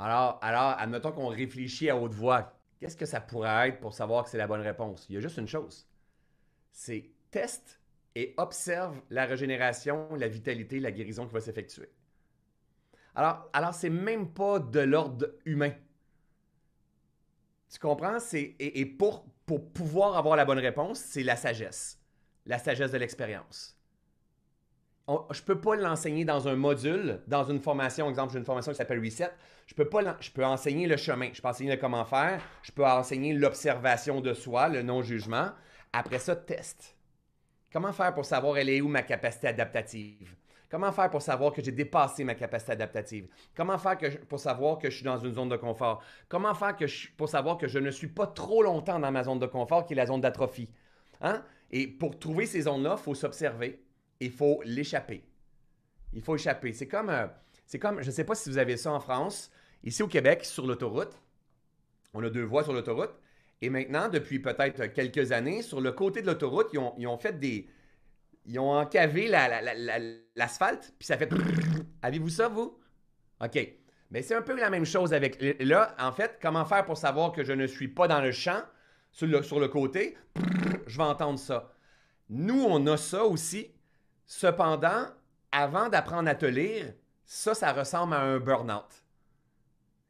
Alors, alors admettons qu'on réfléchit à haute voix. Qu'est-ce que ça pourrait être pour savoir que c'est la bonne réponse? Il y a juste une chose. C'est teste et observe la régénération, la vitalité, la guérison qui va s'effectuer. Alors, alors c'est même pas de l'ordre humain. Tu comprends? et, et pour, pour pouvoir avoir la bonne réponse, c'est la sagesse. La sagesse de l'expérience. Je ne peux pas l'enseigner dans un module, dans une formation. Exemple, j'ai une formation qui s'appelle Reset. Je peux je peux enseigner le chemin. Je peux enseigner le comment faire. Je peux enseigner l'observation de soi, le non-jugement. Après ça, test. Comment faire pour savoir elle est où ma capacité adaptative? Comment faire pour savoir que j'ai dépassé ma capacité adaptative? Comment faire pour savoir que je suis dans une zone de confort? Comment faire pour savoir que je ne suis pas trop longtemps dans ma zone de confort, qui est la zone d'atrophie? Hein? Et pour trouver ces zones-là, il faut s'observer il faut l'échapper. Il faut échapper. C'est comme, euh, c'est comme, je ne sais pas si vous avez ça en France, ici au Québec, sur l'autoroute, on a deux voies sur l'autoroute. Et maintenant, depuis peut-être quelques années, sur le côté de l'autoroute, ils ont, fait des. Ils ont encavé l'asphalte, puis ça fait. Avez-vous ça, vous? OK. Mais c'est un peu la même chose avec. Là, en fait, comment faire pour savoir que je ne suis pas dans le champ, sur le, sur le côté? Je vais entendre ça. Nous, on a ça aussi Cependant, avant d'apprendre à te lire, ça, ça ressemble à un burn-out.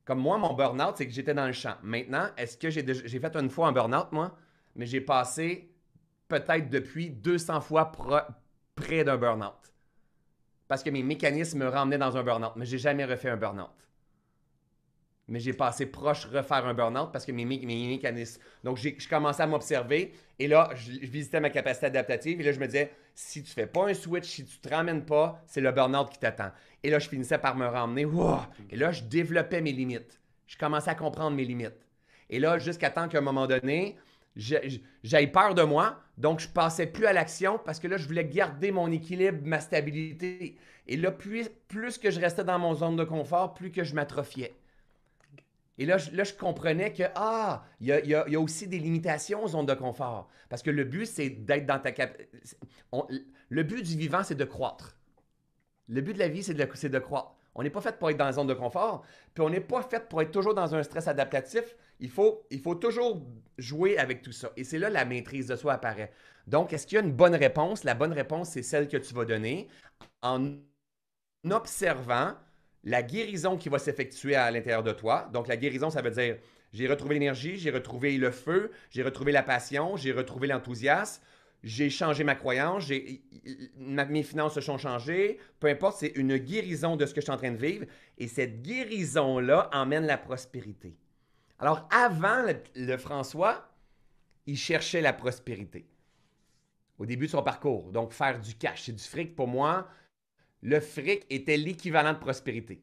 Comme moi, mon burn-out, c'est que j'étais dans le champ. Maintenant, est-ce que j'ai, fait une fois un burn-out, moi? Mais j'ai passé peut-être depuis 200 fois près d'un burn-out. Parce que mes mécanismes me ramenaient dans un burn-out. Mais j'ai jamais refait un burn-out mais j'ai passé proche refaire un burn-out parce que mes, mécanismes. Donc, je commençais à m'observer et là, je, visitais ma capacité adaptative et là, je me disais, si tu fais pas un switch, si tu te ramènes pas, c'est le burn-out qui t'attend. Et là, je finissais par me ramener. Et là, je développais mes limites. Je commençais à comprendre mes limites. Et là, jusqu'à temps qu'à un moment donné, j'aille peur de moi, donc je passais plus à l'action parce que là, je voulais garder mon équilibre, ma stabilité. Et là, plus, plus que je restais dans mon zone de confort, plus que je m'atrophiais. Et là je, comprenais que, ah, il y a, aussi des limitations aux zones de confort. Parce que le but, c'est d'être dans ta... Cap... le but du vivant, c'est de croître. Le but de la vie, c'est de, de croître. On n'est pas fait pour être dans la zone de confort, puis on n'est pas fait pour être toujours dans un stress adaptatif. Il faut, il faut toujours jouer avec tout ça. Et c'est là la maîtrise de soi apparaît. Donc, est-ce qu'il y a une bonne réponse? La bonne réponse, c'est celle que tu vas donner en observant la guérison qui va s'effectuer à l'intérieur de toi. Donc, la guérison, ça veut dire j'ai retrouvé l'énergie, j'ai retrouvé le feu, j'ai retrouvé la passion, j'ai retrouvé l'enthousiasme, j'ai changé ma croyance, mes finances se sont changées. Peu importe, c'est une guérison de ce que je suis en train de vivre. Et cette guérison-là emmène la prospérité. Alors, avant le, le François, il cherchait la prospérité au début de son parcours. Donc, faire du cash, c'est du fric pour moi le fric était l'équivalent de prospérité.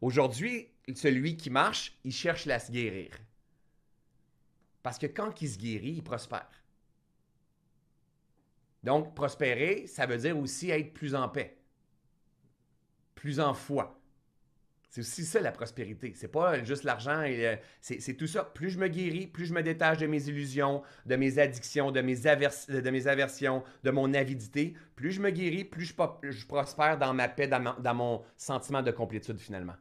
Aujourd'hui, celui qui marche, il cherche à se guérir. Parce que quand il se guérit, il prospère. Donc, prospérer, ça veut dire aussi être plus en paix, plus en foi, c'est aussi ça la prospérité. C'est pas euh, juste l'argent, c'est tout ça. Plus je me guéris, plus je me détache de mes illusions, de mes addictions, de mes, euh, de mes aversions, de mon avidité, plus je me guéris, plus je, prospère dans ma paix, dans mon sentiment de complétude finalement.